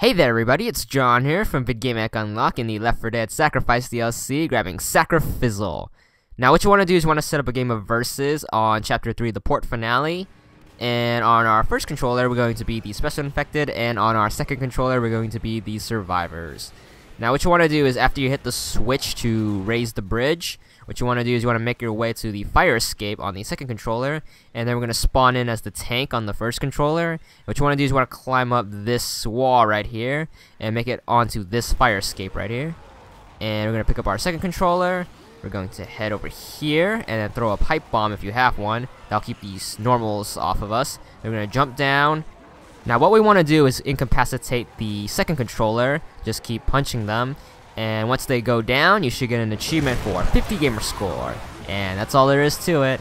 Hey there everybody, it's John here from Big Unlock in the Left 4 Dead Sacrifice DLC, grabbing Sacrifizzle. Now what you want to do is you want to set up a game of Versus on Chapter 3, the port finale, and on our first controller we're going to be the Special Infected, and on our second controller we're going to be the Survivors. Now what you want to do is after you hit the switch to raise the bridge, what you want to do is you want to make your way to the fire escape on the second controller, and then we're going to spawn in as the tank on the first controller. What you want to do is you want to climb up this wall right here, and make it onto this fire escape right here. And we're going to pick up our second controller, we're going to head over here, and then throw a pipe bomb if you have one. That'll keep these normals off of us. We're going to jump down, now what we want to do is incapacitate the second controller, just keep punching them, and once they go down, you should get an achievement for 50 gamer score. And that's all there is to it.